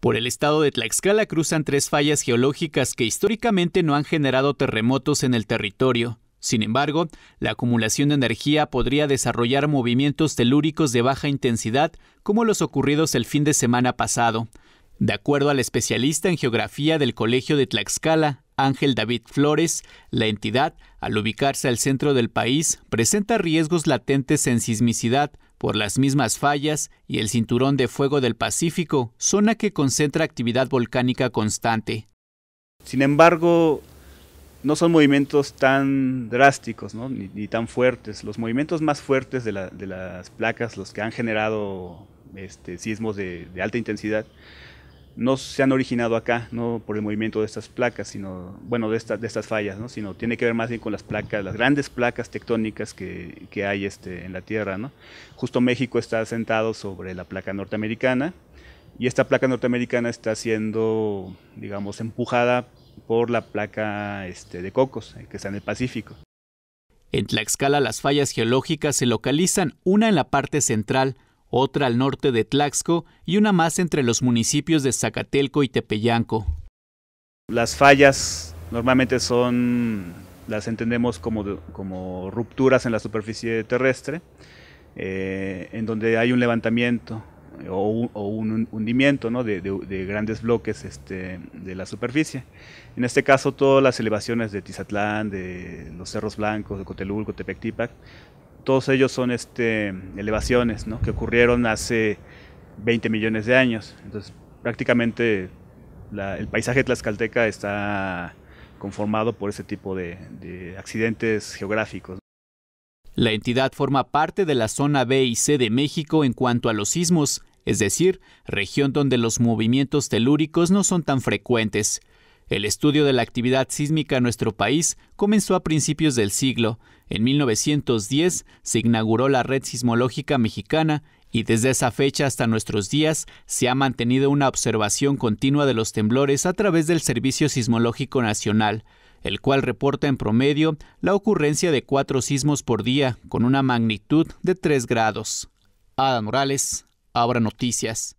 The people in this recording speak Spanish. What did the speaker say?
Por el estado de Tlaxcala cruzan tres fallas geológicas que históricamente no han generado terremotos en el territorio. Sin embargo, la acumulación de energía podría desarrollar movimientos telúricos de baja intensidad como los ocurridos el fin de semana pasado. De acuerdo al especialista en geografía del Colegio de Tlaxcala, Ángel David Flores, la entidad, al ubicarse al centro del país, presenta riesgos latentes en sismicidad, por las mismas fallas y el Cinturón de Fuego del Pacífico, zona que concentra actividad volcánica constante. Sin embargo, no son movimientos tan drásticos ni, tan fuertes. Los movimientos más fuertes de, las placas, los que han generado este, sismos de alta intensidad, no se han originado acá, no por el movimiento de estas placas, sino, bueno, de, de estas fallas, ¿no? sino tiene que ver más bien con las placas, las grandes placas tectónicas que, hay este, en la Tierra. ¿no? Justo México está asentado sobre la placa norteamericana y esta placa norteamericana está siendo, digamos, empujada por la placa este, de Cocos, eh, que está en el Pacífico. En Tlaxcala las fallas geológicas se localizan una en la parte central, otra al norte de Tlaxco y una más entre los municipios de Zacatelco y Tepeyanco. Las fallas normalmente son, las entendemos como, como rupturas en la superficie terrestre, eh, en donde hay un levantamiento eh, o un, hundimiento de, grandes bloques este, de la superficie. En este caso, todas las elevaciones de Tizatlán, de los Cerros Blancos, de Cotelulco, Tepectipac, todos ellos son este, elevaciones que ocurrieron hace 20 millones de años. Entonces, prácticamente el paisaje tlaxcalteca está conformado por ese tipo de, de accidentes geográficos. La entidad forma parte de la zona B y C de México en cuanto a los sismos, es decir, región donde los movimientos telúricos no son tan frecuentes. El estudio de la actividad sísmica en nuestro país comenzó a principios del siglo. En 1910 se inauguró la Red Sismológica Mexicana y desde esa fecha hasta nuestros días se ha mantenido una observación continua de los temblores a través del Servicio Sismológico Nacional, el cual reporta en promedio la ocurrencia de cuatro sismos por día con una magnitud de tres grados. Ada Morales, Abra Noticias.